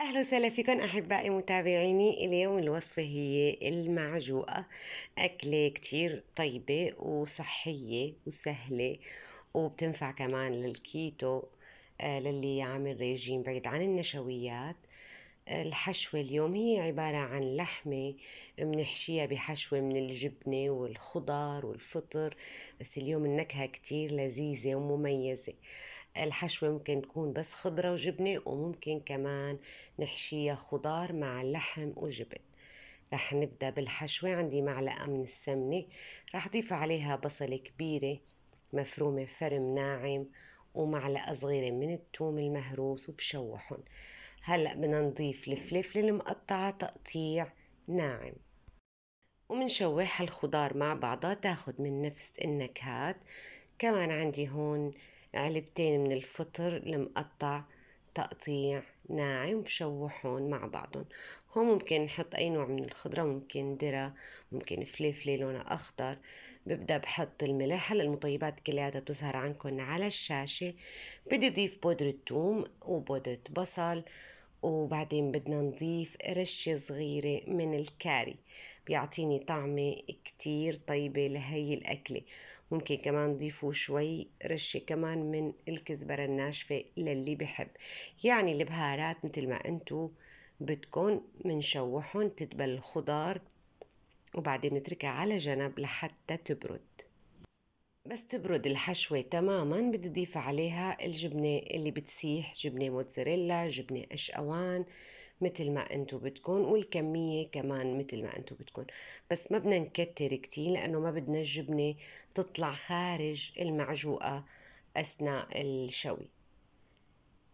اهلا وسهلا فيكم احبائي متابعيني اليوم الوصفه هي المعجوقه اكله كتير طيبه وصحيه وسهله وبتنفع كمان للكيتو آه للي عامل ريجيم بعيد عن النشويات آه، الحشوة اليوم هي عبارة عن لحمة بنحشيها بحشوة من الجبنة والخضار والفطر بس اليوم النكهة كتير لذيذة ومميزة الحشوة ممكن تكون بس خضرة وجبنة وممكن كمان نحشيها خضار مع اللحم وجبن رح نبدأ بالحشوة عندي معلقة من السمنة رح أضيف عليها بصلة كبيرة مفرومة فرم ناعم ومعلقة صغيرة من التوم المهروس وبشوحهم هلأ بدنا نضيف الفلفل المقطعة تقطيع ناعم ومنشوح الخضار مع بعضها تاخد من نفس النكهات كمان عندي هون علبتين من الفطر المقطع تقطيع ناعم بشوحهم مع بعضهم هون ممكن نحط اي نوع من الخضرة ممكن درة ممكن فليفلة لونها اخضر ببدأ بحط الملح هلا المطيبات كلياتها بتظهر عندكم على الشاشة بدي اضيف بودرة ثوم وبودرة بصل وبعدين بدنا نضيف رشة صغيرة من الكاري بيعطيني طعمة كتير طيبة لهي الأكلة ممكن كمان ضيفوا شوي رشة كمان من الكزبرة الناشفة للي بحب يعني البهارات مثل ما انتو بدكن منشوحهم تدبل الخضار وبعدين نتركها على جنب لحتى تبرد بس تبرد الحشوة تماما بدي عليها الجبنة اللي بتسيح جبنة موتزاريلا جبنة أشقوان مثل ما انتم بدكم والكمية كمان مثل ما انتم بدكم بس ما بدنا نكتر كتير لانه ما بدنا الجبنة تطلع خارج المعجوقة اثناء الشوي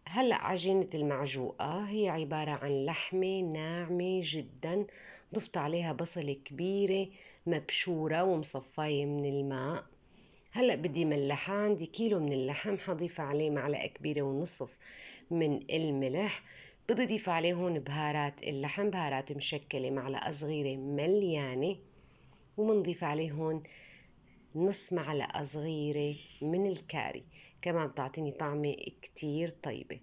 هلا عجينة المعجوقة هي عبارة عن لحمة ناعمة جدا ضفت عليها بصلة كبيرة مبشورة ومصفاية من الماء هلا بدي ملحها عندي كيلو من اللحم حضيف عليه معلقة كبيرة ونصف من الملح بتضيف عليه هون بهارات اللحم بهارات مشكلة معلقة صغيرة مليانة ومنضيف عليه هون نص معلقة صغيرة من الكاري كمان بتعطيني طعمة كتير طيبة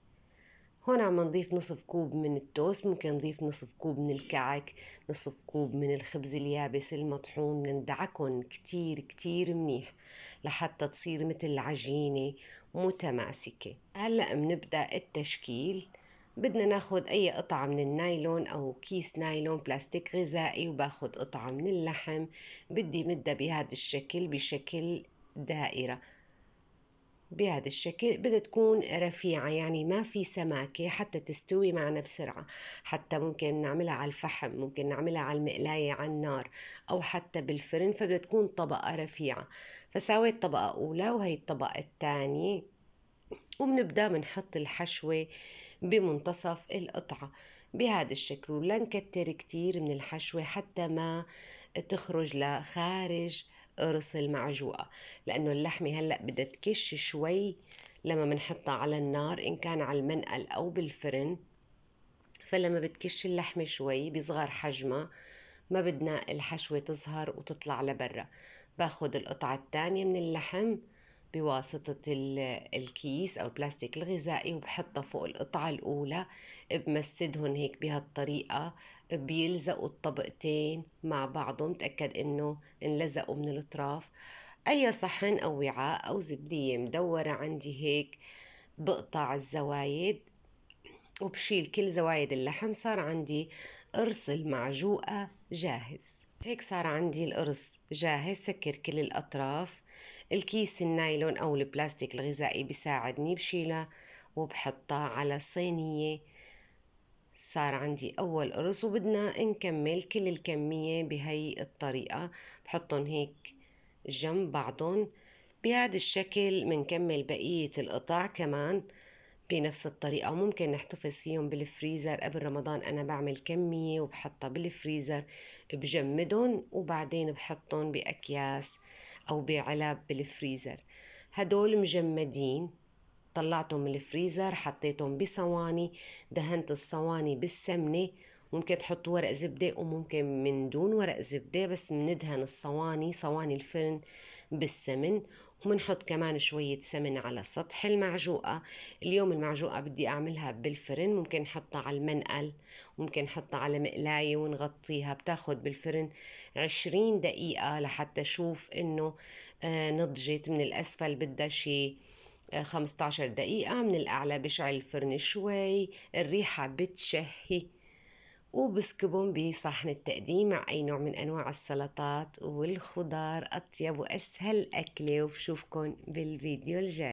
هون عم نضيف نصف كوب من التوست ممكن نضيف نصف كوب من الكعك نصف كوب من الخبز اليابس المطحون ندعكن كتير كتير منيح لحتى تصير مثل عجينة متماسكة هلأ بنبدأ التشكيل بدنا ناخد أي قطعة من النايلون أو كيس نايلون بلاستيك غذائي وباخد قطعة من اللحم بدي مدها بهذا الشكل بشكل دائرة بهذا الشكل بدها تكون رفيعة يعني ما في سماكة حتى تستوي معنا بسرعة حتى ممكن نعملها على الفحم ممكن نعملها على المقلاية على النار أو حتى بالفرن فبدها تكون طبقة رفيعة فساويت طبقة أولى وهي الطبقة الثانية وبنبدأ بنحط الحشوة بمنتصف القطعة بهذا الشكل ولا نكتر كتير من الحشوة حتى ما تخرج لخارج قرص المعجوقة لأنه اللحمة هلأ بدها تكش شوي لما بنحطها على النار إن كان على المنقل أو بالفرن فلما بتكش اللحمة شوي بيصغر حجمها ما بدنا الحشوة تظهر وتطلع لبرا باخد القطعة التانية من اللحم بواسطة الكيس أو البلاستيك الغذائي وبحطها فوق القطعة الأولى بمسدهم هيك بهالطريقة بيلزقوا الطبقتين مع بعضهم تأكد إنه انلزقوا من الأطراف أي صحن أو وعاء أو زبدية مدورة عندي هيك بقطع الزوايد وبشيل كل زوايد اللحم صار عندي قرص المعجوقة جاهز هيك صار عندي القرص جاهز سكر كل الأطراف الكيس النايلون أو البلاستيك الغذائي بساعدني بشيلها وبحطها على الصينية صار عندي أول قرص وبدنا نكمل كل الكمية بهي الطريقة بحطهم هيك جنب بعضهم بهذا الشكل منكمل بقية القطع كمان بنفس الطريقة ممكن نحتفظ فيهم بالفريزر قبل رمضان أنا بعمل كمية وبحطها بالفريزر بجمدهم وبعدين بحطهم بأكياس أو بعلب بالفريزر هدول مجمدين طلعتهم من الفريزر حطيتهم بصواني دهنت الصواني بالسمنة ممكن تحط ورق زبدة وممكن من دون ورق زبدة بس مندهن الصواني صواني الفرن بالسمن وبنحط كمان شوية سمن على سطح المعجوقة اليوم المعجوقة بدي أعملها بالفرن ممكن نحطها على المنقل ممكن نحطها على مقلاية ونغطيها بتاخد بالفرن عشرين دقيقة لحتى أشوف إنه آه، نضجت من الأسفل بدها شي 15 دقيقة من الأعلى بشعل الفرن شوي الريحة بتشهي وبسكبهم بصحن التقديم مع أي نوع من أنواع السلطات والخضار أطيب وأسهل أكلة وبشوفكن بالفيديو الجاي